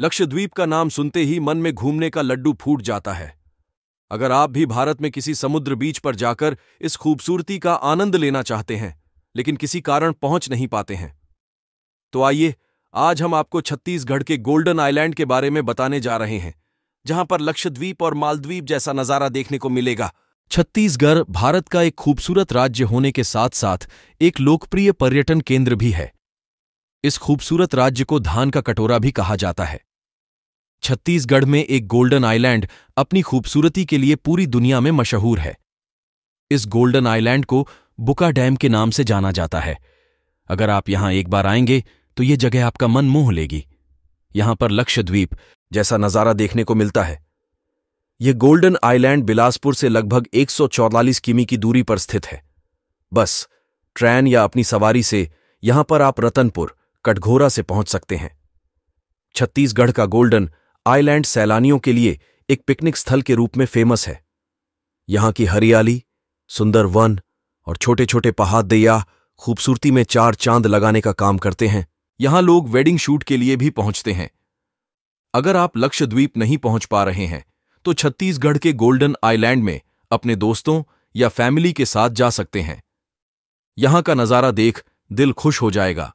लक्षद्वीप का नाम सुनते ही मन में घूमने का लड्डू फूट जाता है अगर आप भी भारत में किसी समुद्र बीच पर जाकर इस खूबसूरती का आनंद लेना चाहते हैं लेकिन किसी कारण पहुंच नहीं पाते हैं तो आइए आज हम आपको छत्तीसगढ़ के गोल्डन आइलैंड के बारे में बताने जा रहे हैं जहां पर लक्षद्वीप और मालद्वीप जैसा नजारा देखने को मिलेगा छत्तीसगढ़ भारत का एक खूबसूरत राज्य होने के साथ साथ एक लोकप्रिय पर्यटन केंद्र भी है इस खूबसूरत राज्य को धान का कटोरा भी कहा जाता है छत्तीसगढ़ में एक गोल्डन आइलैंड अपनी खूबसूरती के लिए पूरी दुनिया में मशहूर है इस गोल्डन आइलैंड को बुका डैम के नाम से जाना जाता है अगर आप यहां एक बार आएंगे तो ये जगह आपका मन मोह लेगी यहां पर लक्षद्वीप जैसा नजारा देखने को मिलता है यह गोल्डन आइलैंड बिलासपुर से लगभग 144 किमी की दूरी पर स्थित है बस ट्रेन या अपनी सवारी से यहां पर आप रतनपुर कटघोरा से पहुंच सकते हैं छत्तीसगढ़ का गोल्डन आइलैंड सैलानियों के लिए एक पिकनिक स्थल के रूप में फेमस है यहां की हरियाली सुंदर वन और छोटे छोटे पहाड़ दया खूबसूरती में चार चांद लगाने का काम करते हैं यहां लोग वेडिंग शूट के लिए भी पहुंचते हैं अगर आप लक्षद्वीप नहीं पहुंच पा रहे हैं तो छत्तीसगढ़ के गोल्डन आइलैंड में अपने दोस्तों या फैमिली के साथ जा सकते हैं यहां का नज़ारा देख दिल खुश हो जाएगा